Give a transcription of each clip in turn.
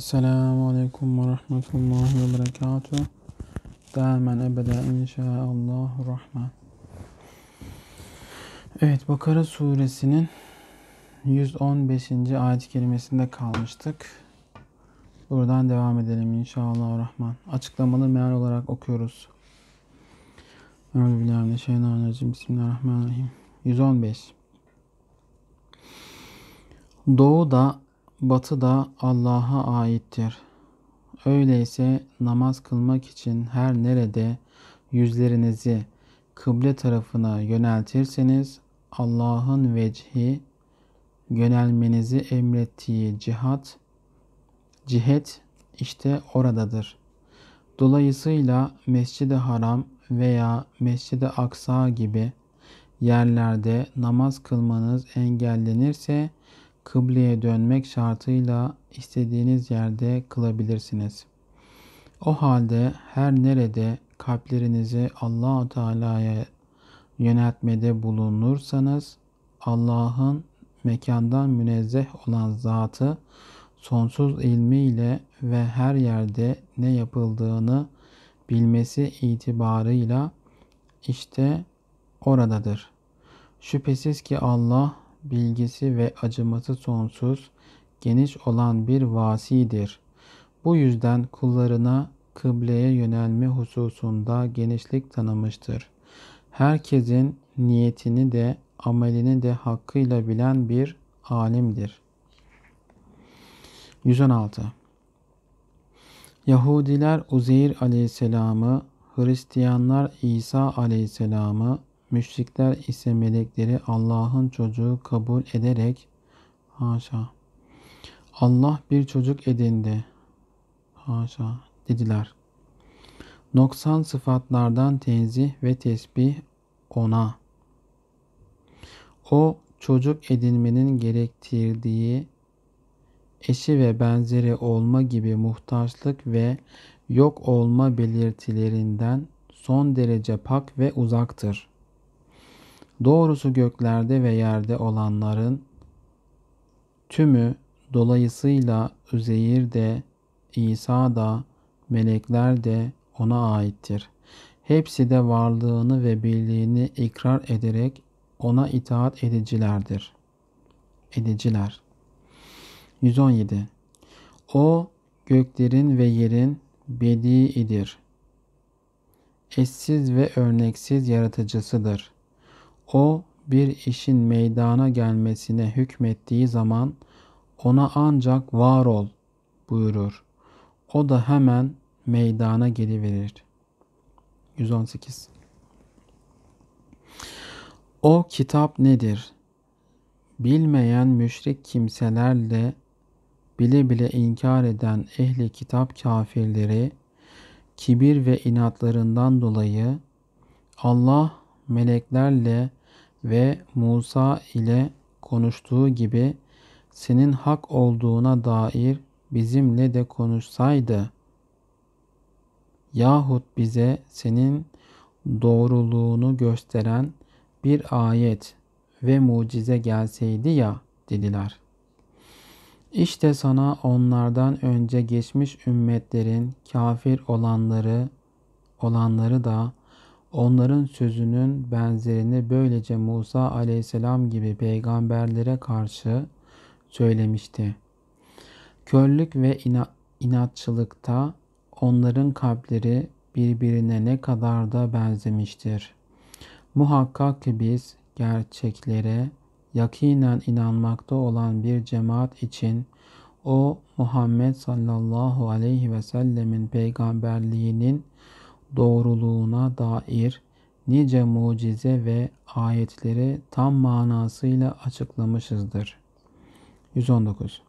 Esselamu Aleyküm ve Rahmetullahi ve Berekatuhu. Damen ebede inşaallah rahman. Evet Bakara suresinin 115. ayet kelimesinde kalmıştık. Buradan devam edelim inşaallah rahman. Açıklamalı meal olarak okuyoruz. Euzubillahimineşşeytanirracim. Bismillahirrahmanirrahim. 115. Doğu da Batı da Allah'a aittir. Öyleyse namaz kılmak için her nerede yüzlerinizi kıble tarafına yöneltirseniz Allah'ın vecihi yönelmenizi emrettiği cihat cihet işte oradadır. Dolayısıyla Mescid-i Haram veya Mescid-i Aksa gibi yerlerde namaz kılmanız engellenirse kıbleye dönmek şartıyla istediğiniz yerde kılabilirsiniz. O halde her nerede kalplerinizi Allahu Teala'ya yöneltmede bulunursanız Allah'ın mekandan münezzeh olan zatı sonsuz ilmiyle ve her yerde ne yapıldığını bilmesi itibarıyla işte oradadır. Şüphesiz ki Allah bilgisi ve acıması sonsuz, geniş olan bir vasidir. Bu yüzden kullarına kıbleye yönelme hususunda genişlik tanımıştır. Herkesin niyetini de amelini de hakkıyla bilen bir alimdir. 116. Yahudiler Uzeyr aleyhisselamı, Hristiyanlar İsa aleyhisselamı, Müşrikler ise melekleri Allah'ın çocuğu kabul ederek haşa Allah bir çocuk edindi haşa dediler. Noksan sıfatlardan tenzih ve tesbih ona. O çocuk edinmenin gerektirdiği eşi ve benzeri olma gibi muhtaçlık ve yok olma belirtilerinden son derece pak ve uzaktır. Doğrusu göklerde ve yerde olanların tümü dolayısıyla Üzeyir de, İsa da, melekler de ona aittir. Hepsi de varlığını ve birliğini ikrar ederek ona itaat edicilerdir. Ediciler. 117. O göklerin ve yerin bediidir. Eşsiz ve örneksiz yaratıcısıdır. O bir işin meydana gelmesine hükmettiği zaman ona ancak var ol buyurur. O da hemen meydana geliverir. 118 O kitap nedir? Bilmeyen müşrik kimselerle bile bile inkar eden ehli kitap kafirleri kibir ve inatlarından dolayı Allah meleklerle ve Musa ile konuştuğu gibi senin hak olduğuna dair bizimle de konuşsaydı yahut bize senin doğruluğunu gösteren bir ayet ve mucize gelseydi ya dediler. İşte sana onlardan önce geçmiş ümmetlerin kafir olanları olanları da Onların sözünün benzerini böylece Musa aleyhisselam gibi peygamberlere karşı söylemişti. Körlük ve inatçılıkta onların kalpleri birbirine ne kadar da benzemiştir. Muhakkak ki biz gerçeklere yakinen inanmakta olan bir cemaat için o Muhammed sallallahu aleyhi ve sellemin peygamberliğinin doğruluğuna dair nice mucize ve ayetleri tam manasıyla açıklamışızdır. 119.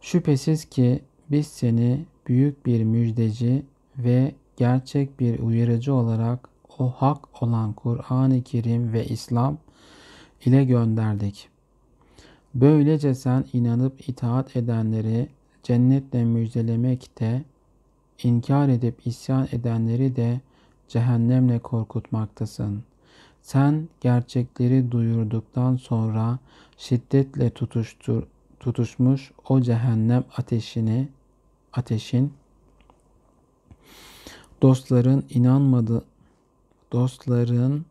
Şüphesiz ki biz seni büyük bir müjdeci ve gerçek bir uyarıcı olarak o hak olan Kur'an-ı Kerim ve İslam ile gönderdik. Böylece sen inanıp itaat edenleri cennetle müjdelemekte İnkar edip isyan edenleri de cehennemle korkutmaktasın. Sen gerçekleri duyurduktan sonra şiddetle tutuştur, tutuşmuş o cehennem ateşini ateşin dostların inanmadı dostların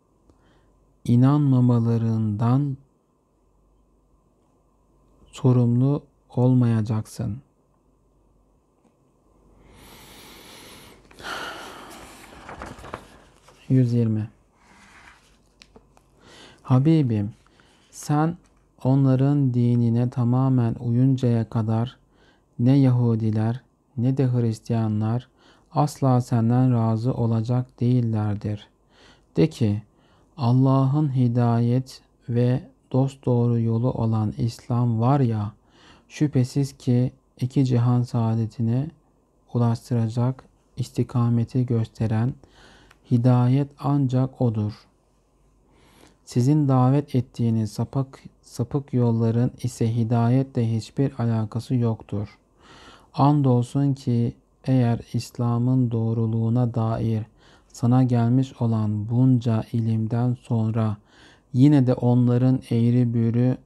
inanmamalarından sorumlu olmayacaksın.'' 120 Habibim sen onların dinine tamamen uyuncaya kadar ne Yahudiler ne de Hristiyanlar asla senden razı olacak değillerdir. De ki Allah'ın hidayet ve dost doğru yolu olan İslam var ya şüphesiz ki iki cihan saadetine ulaştıracak istikameti gösteren Hidayet ancak odur. Sizin davet ettiğiniz sapık, sapık yolların ise hidayetle hiçbir alakası yoktur. Andolsun ki eğer İslam'ın doğruluğuna dair sana gelmiş olan bunca ilimden sonra yine de onların eğri büğrü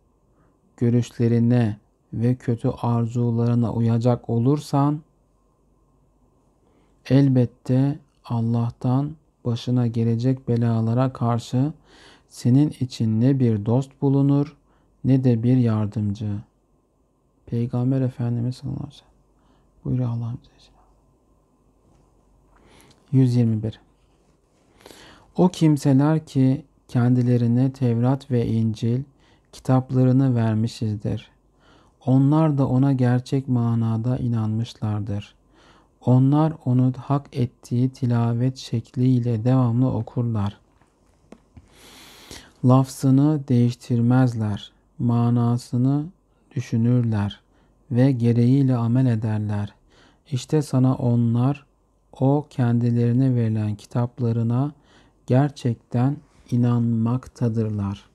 görüşlerine ve kötü arzularına uyacak olursan elbette Allah'tan başına gelecek belalara karşı senin için ne bir dost bulunur ne de bir yardımcı. Peygamber Efendimiz sallallahu aleyhi ve sellem. Buyuruyor Allah'ın 121. O kimseler ki kendilerine Tevrat ve İncil kitaplarını vermişizdir. Onlar da ona gerçek manada inanmışlardır. Onlar onu hak ettiği tilavet şekliyle devamlı okurlar. Lafzını değiştirmezler, manasını düşünürler ve gereğiyle amel ederler. İşte sana onlar o kendilerine verilen kitaplarına gerçekten inanmaktadırlar.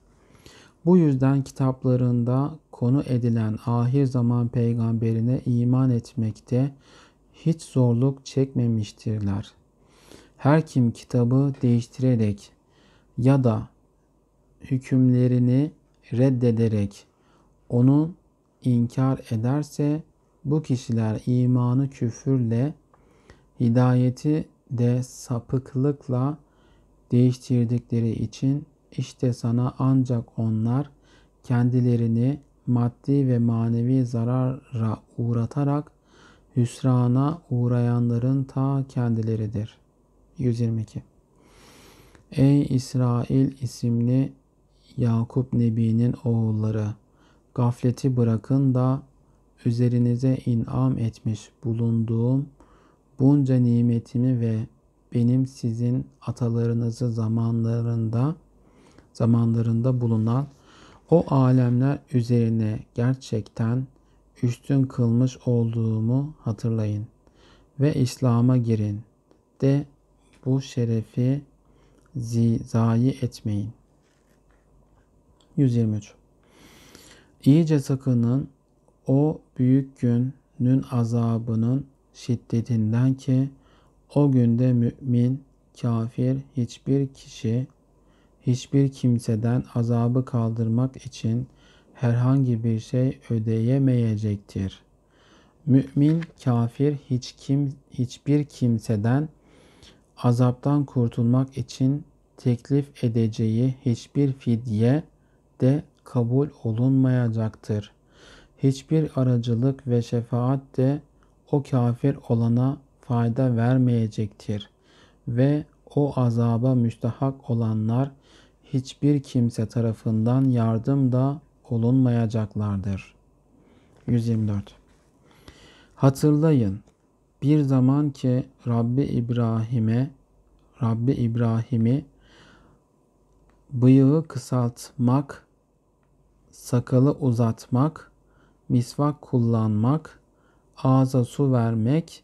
Bu yüzden kitaplarında konu edilen ahir zaman peygamberine iman etmekte hiç zorluk çekmemiştirler. Her kim kitabı değiştirerek ya da hükümlerini reddederek onu inkar ederse bu kişiler imanı küfürle, hidayeti de sapıklıkla değiştirdikleri için işte sana ancak onlar kendilerini maddi ve manevi zarara uğratarak hüsrana uğrayanların ta kendileridir. 122 Ey İsrail isimli Yakup Nebi'nin oğulları! Gafleti bırakın da üzerinize inam etmiş bulunduğum bunca nimetimi ve benim sizin atalarınızı zamanlarında zamanlarında bulunan o alemler üzerine gerçekten üstün kılmış olduğumu hatırlayın ve İslam'a girin de bu şerefi zayi etmeyin. 123. İyice sakının o büyük günün azabının şiddetinden ki o günde mümin, kafir hiçbir kişi hiçbir kimseden azabı kaldırmak için herhangi bir şey ödeyemeyecektir. Mümin kafir hiç kim hiçbir kimseden azaptan kurtulmak için teklif edeceği hiçbir fidye de kabul olunmayacaktır. Hiçbir aracılık ve şefaat de o kafir olana fayda vermeyecektir ve o azaba müstahak olanlar hiçbir kimse tarafından yardım da olunmayacaklardır. 124. Hatırlayın bir zaman ki Rabbi İbrahim'e Rabbi İbrahim'i bıyığı kısaltmak, sakalı uzatmak, misvak kullanmak, ağza su vermek,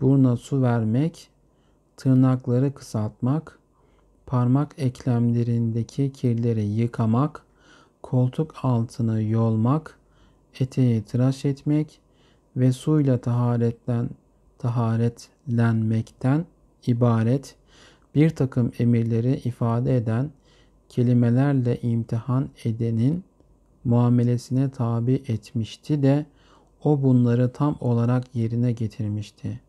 buruna su vermek, tırnakları kısaltmak, parmak eklemlerindeki kirleri yıkamak, koltuk altını yolmak, eteği tıraş etmek ve suyla taharetten taharetlenmekten ibaret bir takım emirleri ifade eden kelimelerle imtihan edenin muamelesine tabi etmişti de o bunları tam olarak yerine getirmişti.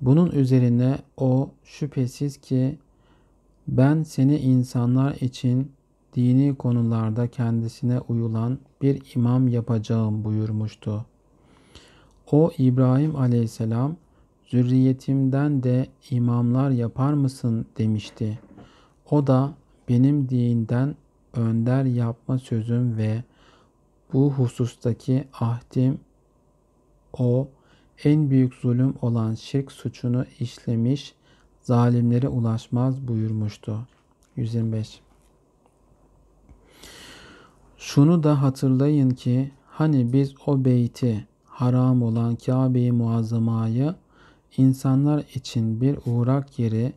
Bunun üzerine o şüphesiz ki ben seni insanlar için dini konularda kendisine uyulan bir imam yapacağım buyurmuştu. O İbrahim aleyhisselam zürriyetimden de imamlar yapar mısın demişti. O da benim dinden önder yapma sözüm ve bu husustaki ahdim o en büyük zulüm olan şirk suçunu işlemiş zalimlere ulaşmaz buyurmuştu. 125 şunu da hatırlayın ki hani biz o beyti haram olan Kabe-i Muazzama'yı insanlar için bir uğrak yeri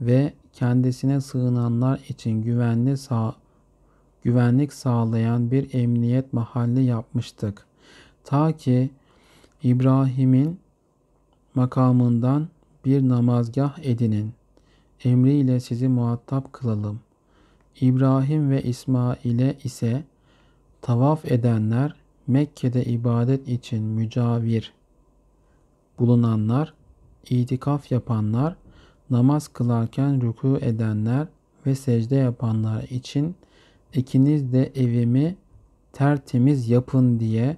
ve kendisine sığınanlar için güvenli sağ, güvenlik sağlayan bir emniyet mahalli yapmıştık. Ta ki İbrahim'in makamından bir namazgah edinin. Emriyle sizi muhatap kılalım. İbrahim ve İsmail'e ise Tavaf edenler Mekke'de ibadet için mücavir bulunanlar, itikaf yapanlar, namaz kılarken ruku edenler ve secde yapanlar için ikiniz de evimi tertemiz yapın diye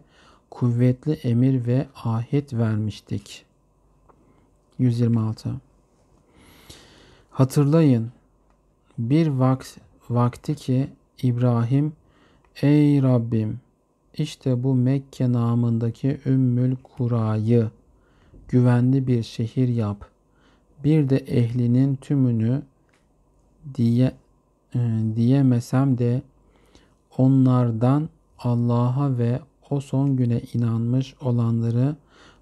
kuvvetli emir ve ahit vermiştik. 126. Hatırlayın bir vakt, vakti ki İbrahim Ey Rabbim! işte bu Mekke namındaki Ümmül Kura'yı güvenli bir şehir yap. Bir de ehlinin tümünü diye e, diyemesem de onlardan Allah'a ve o son güne inanmış olanları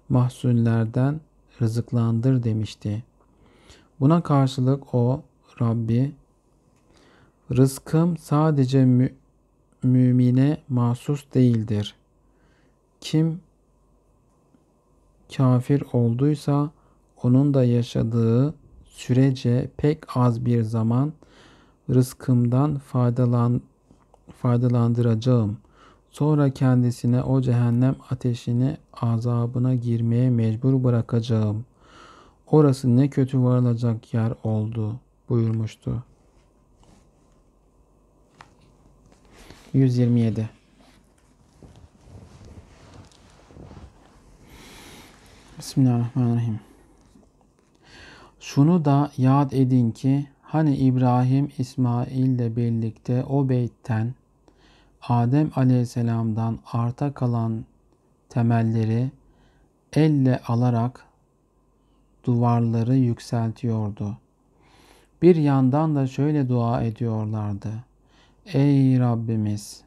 mahsullerden rızıklandır demişti. Buna karşılık o Rabbi rızkım sadece mü mümine mahsus değildir. Kim kafir olduysa onun da yaşadığı sürece pek az bir zaman rızkımdan faydalan, faydalandıracağım. Sonra kendisine o cehennem ateşini azabına girmeye mecbur bırakacağım. Orası ne kötü varılacak yer oldu buyurmuştu. 127 Bismillahirrahmanirrahim. Şunu da yad edin ki hani İbrahim İsmail ile birlikte o beytten Adem aleyhisselamdan arta kalan temelleri elle alarak duvarları yükseltiyordu. Bir yandan da şöyle dua ediyorlardı. Ey Rabbimiz!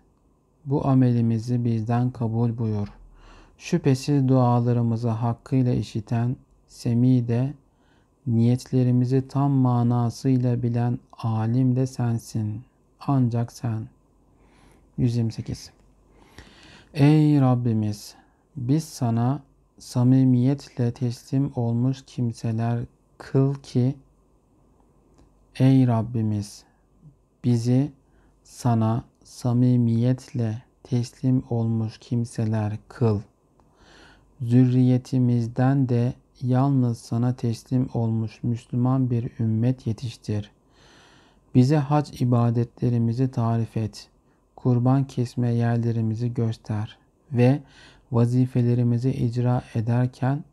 Bu amelimizi bizden kabul buyur. Şüphesiz dualarımızı hakkıyla işiten Semi de, niyetlerimizi tam manasıyla bilen alim de sensin. Ancak sen. 128. Ey Rabbimiz! Biz sana samimiyetle teslim olmuş kimseler kıl ki, Ey Rabbimiz! Bizi sana samimiyetle teslim olmuş kimseler kıl. Zürriyetimizden de yalnız sana teslim olmuş Müslüman bir ümmet yetiştir. Bize hac ibadetlerimizi tarif et. Kurban kesme yerlerimizi göster ve vazifelerimizi icra ederken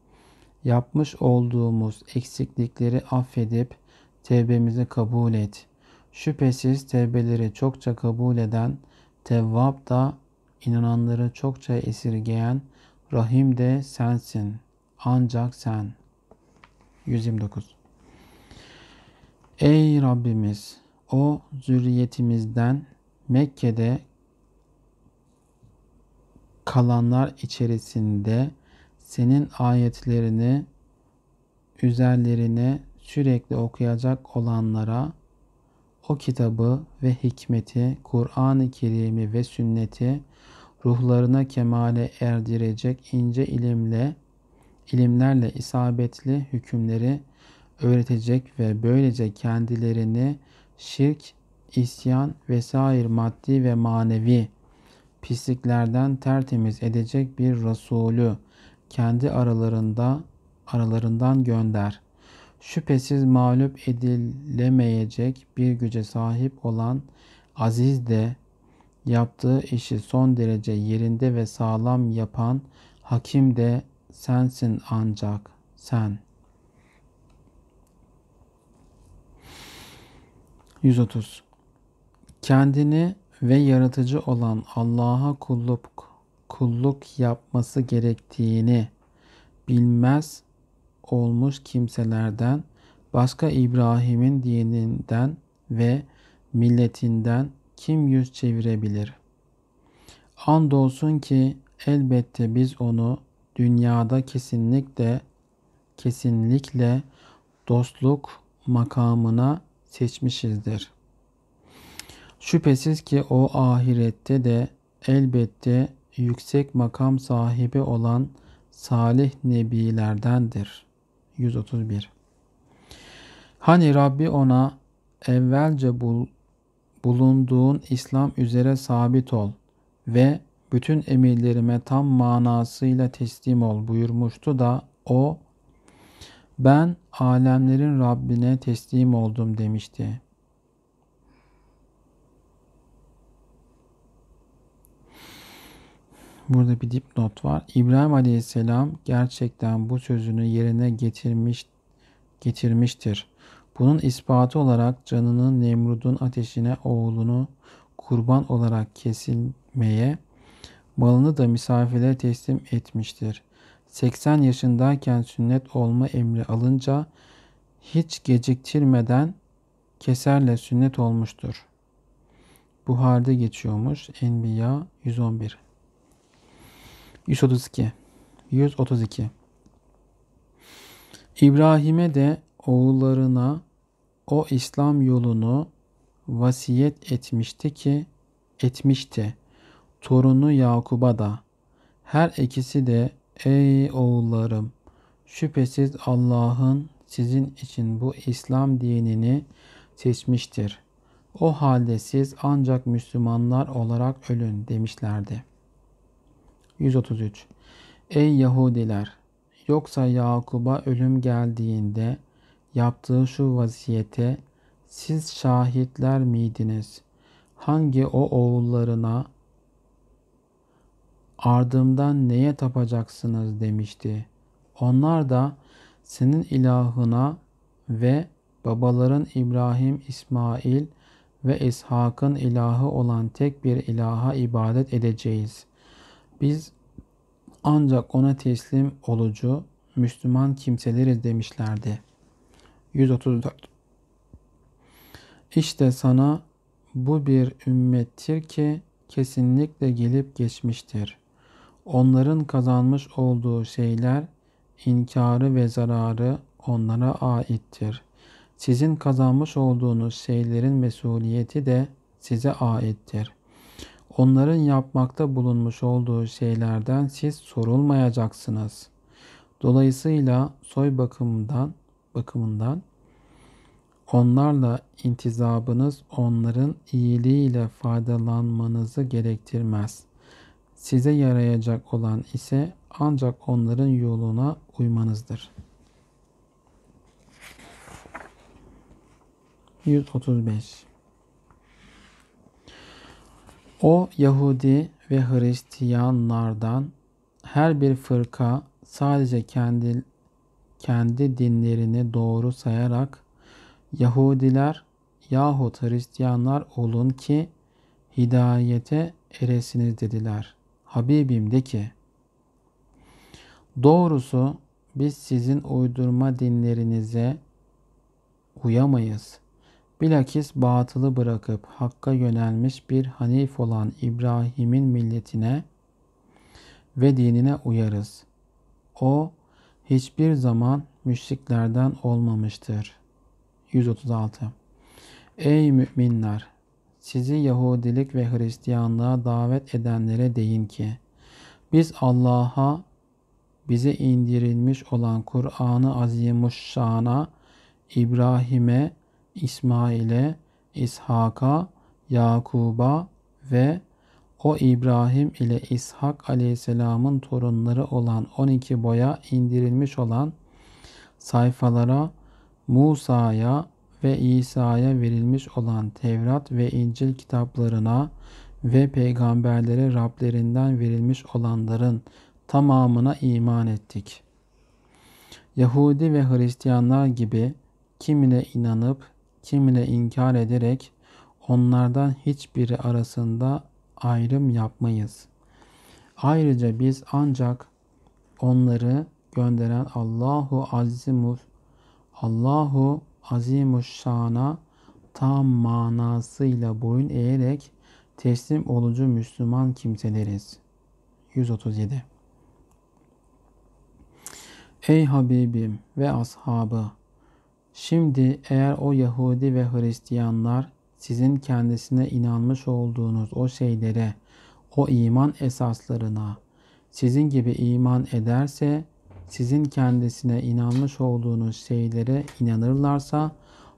yapmış olduğumuz eksiklikleri affedip tevbemizi kabul et.'' Şüphesiz tevbeleri çokça kabul eden, Tevvab da inananları çokça esirgeyen, Rahim de sensin. Ancak sen. 129 Ey Rabbimiz! O zürriyetimizden Mekke'de kalanlar içerisinde senin ayetlerini üzerlerine sürekli okuyacak olanlara o kitabı ve hikmeti, Kur'an-ı Kerim'i ve sünneti ruhlarına kemale erdirecek ince ilimle, ilimlerle isabetli hükümleri öğretecek ve böylece kendilerini şirk, isyan vesaire maddi ve manevi pisliklerden tertemiz edecek bir Resulü kendi aralarında aralarından gönder.'' şüphesiz mağlup edilemeyecek bir güce sahip olan Aziz de yaptığı işi son derece yerinde ve sağlam yapan hakim de sensin ancak sen. 130. Kendini ve yaratıcı olan Allah'a kulluk kulluk yapması gerektiğini bilmez olmuş kimselerden başka İbrahim'in dininden ve milletinden kim yüz çevirebilir? Andolsun ki elbette biz onu dünyada kesinlikle kesinlikle dostluk makamına seçmişizdir. Şüphesiz ki o ahirette de elbette yüksek makam sahibi olan salih nebilerdendir.'' 131 Hani Rabbi ona evvelce bul, bulunduğun İslam üzere sabit ol ve bütün emirlerime tam manasıyla teslim ol buyurmuştu da o ben alemlerin Rabbine teslim oldum demişti. Burada bir dipnot var. İbrahim Aleyhisselam gerçekten bu sözünü yerine getirmiş getirmiştir. Bunun ispatı olarak canını Nemrud'un ateşine oğlunu kurban olarak kesilmeye, malını da misafirlere teslim etmiştir. 80 yaşındayken sünnet olma emri alınca hiç geciktirmeden keserle sünnet olmuştur. Buhar'da geçiyormuş. Enbiya 111 132 132 İbrahim'e de oğullarına o İslam yolunu vasiyet etmişti ki etmişti. Torunu Yakub'a da her ikisi de ey oğullarım şüphesiz Allah'ın sizin için bu İslam dinini seçmiştir. O halde siz ancak Müslümanlar olarak ölün demişlerdi.'' 133 Ey Yahudiler! Yoksa Yakub'a ölüm geldiğinde yaptığı şu vaziyete siz şahitler miydiniz? Hangi o oğullarına ardımdan neye tapacaksınız demişti. Onlar da senin ilahına ve babaların İbrahim, İsmail ve İshak'ın ilahı olan tek bir ilaha ibadet edeceğiz.'' Biz ancak ona teslim olucu Müslüman kimseleriz demişlerdi. 134 İşte sana bu bir ümmettir ki kesinlikle gelip geçmiştir. Onların kazanmış olduğu şeyler inkarı ve zararı onlara aittir. Sizin kazanmış olduğunuz şeylerin mesuliyeti de size aittir.'' Onların yapmakta bulunmuş olduğu şeylerden siz sorulmayacaksınız. Dolayısıyla soy bakımından bakımından onlarla intizabınız onların iyiliğiyle faydalanmanızı gerektirmez. Size yarayacak olan ise ancak onların yoluna uymanızdır. 135 o Yahudi ve Hristiyanlardan her bir fırka sadece kendi kendi dinlerini doğru sayarak Yahudiler yahut Hristiyanlar olun ki hidayete eresiniz dediler. Habibim de ki doğrusu biz sizin uydurma dinlerinize uyamayız. Bilakis batılı bırakıp hakka yönelmiş bir hanif olan İbrahim'in milletine ve dinine uyarız. O hiçbir zaman müşriklerden olmamıştır. 136 Ey müminler! Sizi Yahudilik ve Hristiyanlığa davet edenlere deyin ki, biz Allah'a bize indirilmiş olan Kur'an-ı Azimuşşan'a, İbrahim'e İsmail'e, İshak'a, Yakub'a ve o İbrahim ile İshak aleyhisselamın torunları olan 12 boya indirilmiş olan sayfalara Musa'ya ve İsa'ya verilmiş olan Tevrat ve İncil kitaplarına ve peygamberlere Rablerinden verilmiş olanların tamamına iman ettik. Yahudi ve Hristiyanlar gibi kimine inanıp kimine inkar ederek onlardan hiçbiri arasında ayrım yapmayız. Ayrıca biz ancak onları gönderen Allahu Azimuz, Allahu Azimuş Şan'a tam manasıyla boyun eğerek teslim olucu Müslüman kimseleriz. 137 Ey Habibim ve ashabı! Şimdi eğer o Yahudi ve Hristiyanlar sizin kendisine inanmış olduğunuz o şeylere, o iman esaslarına, sizin gibi iman ederse, sizin kendisine inanmış olduğunuz şeylere inanırlarsa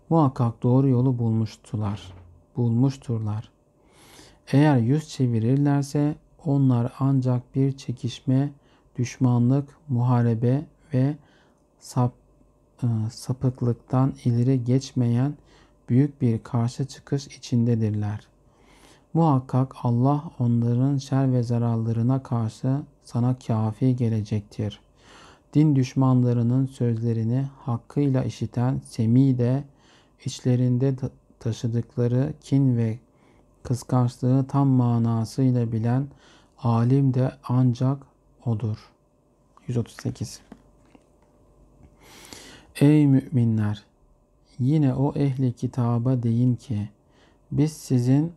muhakkak doğru yolu bulmuştular, bulmuşturlar. Eğer yüz çevirirlerse onlar ancak bir çekişme, düşmanlık, muharebe ve sap e, sapıklıktan ileri geçmeyen büyük bir karşı çıkış içindedirler. Muhakkak Allah onların şer ve zararlarına karşı sana kafi gelecektir. Din düşmanlarının sözlerini hakkıyla işiten Semi de içlerinde taşıdıkları kin ve kıskançlığı tam manasıyla bilen alim de ancak odur. 138 Ey müminler! Yine o ehli kitaba deyin ki biz sizin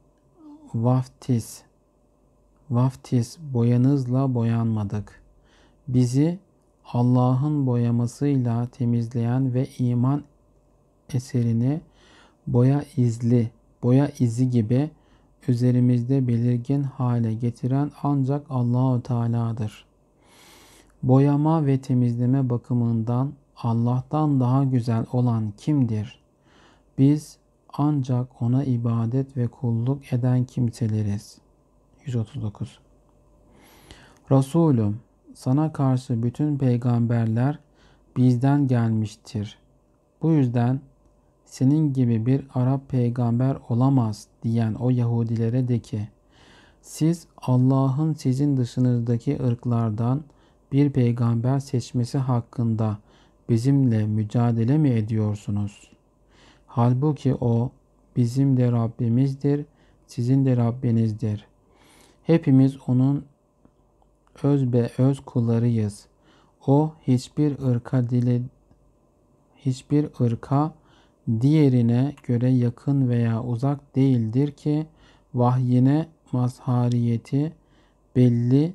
vaftiz, vaftiz boyanızla boyanmadık. Bizi Allah'ın boyamasıyla temizleyen ve iman eserini boya izli, boya izi gibi üzerimizde belirgin hale getiren ancak Allahu Teala'dır. Boyama ve temizleme bakımından Allah'tan daha güzel olan kimdir? Biz ancak ona ibadet ve kulluk eden kimseleriz. 139 Resulüm sana karşı bütün peygamberler bizden gelmiştir. Bu yüzden senin gibi bir Arap peygamber olamaz diyen o Yahudilere de ki siz Allah'ın sizin dışınızdaki ırklardan bir peygamber seçmesi hakkında bizimle mücadele mi ediyorsunuz? Halbuki o bizim de Rabbimizdir, sizin de Rabbinizdir. Hepimiz onun öz be öz kullarıyız. O hiçbir ırka dili hiçbir ırka diğerine göre yakın veya uzak değildir ki vahyine mazhariyeti belli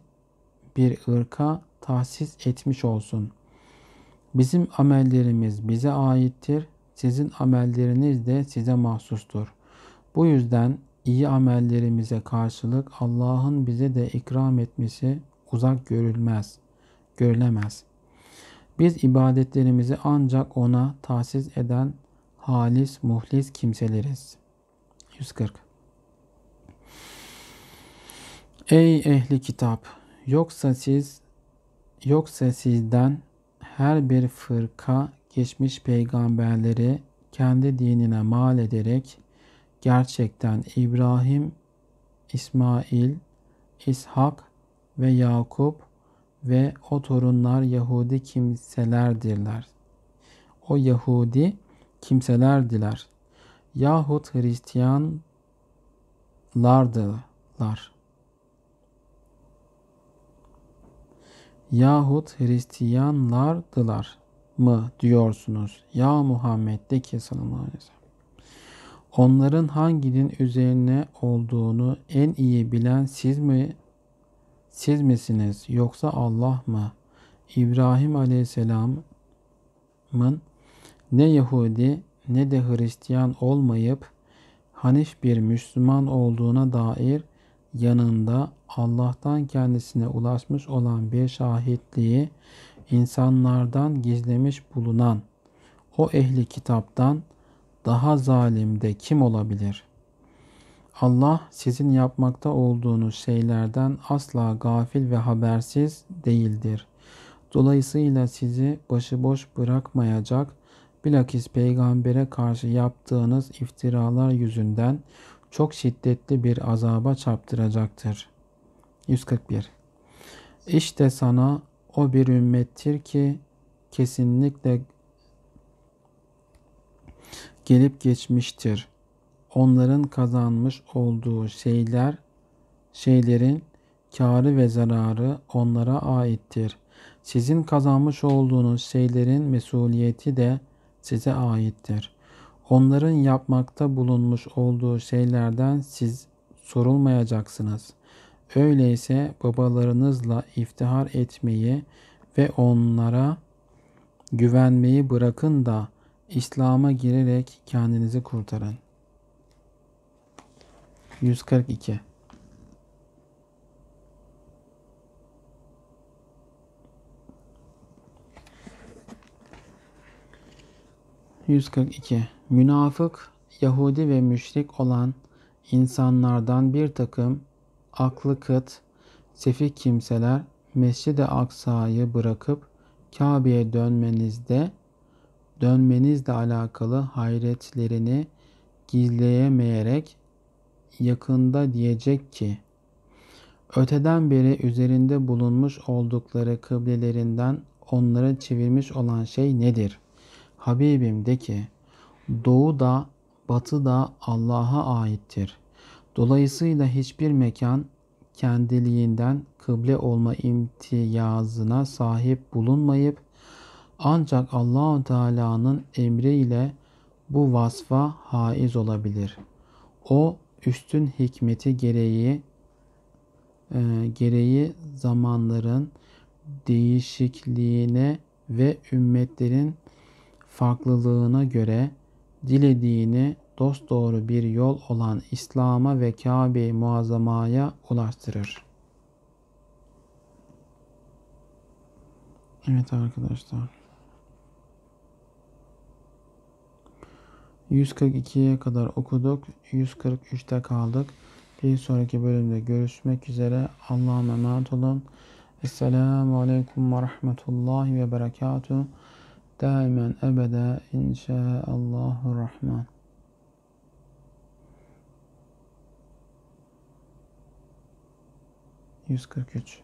bir ırka tahsis etmiş olsun.'' Bizim amellerimiz bize aittir, sizin amelleriniz de size mahsustur. Bu yüzden iyi amellerimize karşılık Allah'ın bize de ikram etmesi uzak görülmez, görülemez. Biz ibadetlerimizi ancak ona tahsis eden halis, muhlis kimseleriz. 140 Ey ehli kitap! Yoksa siz, yoksa sizden her bir fırka geçmiş peygamberleri kendi dinine mal ederek gerçekten İbrahim, İsmail, İshak ve Yakup ve o torunlar Yahudi kimselerdirler. O Yahudi kimselerdiler. Yahut Hristiyanlardılar. yahut Hristiyanlardılar mı diyorsunuz ya Muhammed de ki sallallahu aleyhi ve sellem. Onların hangi din üzerine olduğunu en iyi bilen siz mi siz misiniz yoksa Allah mı? İbrahim aleyhisselamın ne Yahudi ne de Hristiyan olmayıp Hanif bir Müslüman olduğuna dair yanında Allah'tan kendisine ulaşmış olan bir şahitliği insanlardan gizlemiş bulunan o ehli kitaptan daha zalim de kim olabilir? Allah sizin yapmakta olduğunuz şeylerden asla gafil ve habersiz değildir. Dolayısıyla sizi başıboş bırakmayacak, bilakis peygambere karşı yaptığınız iftiralar yüzünden çok şiddetli bir azaba çarptıracaktır. 141 İşte sana o bir ümmettir ki kesinlikle gelip geçmiştir. Onların kazanmış olduğu şeyler şeylerin karı ve zararı onlara aittir. Sizin kazanmış olduğunuz şeylerin mesuliyeti de size aittir. Onların yapmakta bulunmuş olduğu şeylerden siz sorulmayacaksınız. Öyleyse babalarınızla iftihar etmeyi ve onlara güvenmeyi bırakın da İslam'a girerek kendinizi kurtarın. 142 142 Münafık, Yahudi ve müşrik olan insanlardan bir takım aklı kıt, sefik kimseler Mescid-i Aksa'yı bırakıp Kabe'ye dönmenizde dönmenizle alakalı hayretlerini gizleyemeyerek yakında diyecek ki öteden beri üzerinde bulunmuş oldukları kıblelerinden onları çevirmiş olan şey nedir? Habibim de ki Doğu da batı da Allah'a aittir. Dolayısıyla hiçbir mekan kendiliğinden kıble olma imtiyazına sahip bulunmayıp ancak Allahu Teala'nın emriyle bu vasfa haiz olabilir. O üstün hikmeti gereği e, gereği zamanların değişikliğine ve ümmetlerin farklılığına göre dilediğini doğru bir yol olan İslam'a ve Kabe-i Muazzama'ya ulaştırır. Evet arkadaşlar. 142'ye kadar okuduk. 143'te kaldık. Bir sonraki bölümde görüşmek üzere. Allah'a emanet olun. Esselamu Aleyküm ve Rahmetullahi ve Berekatuhu. دائما أبدا إن شاء الله الرحمن Yüz kırk üç.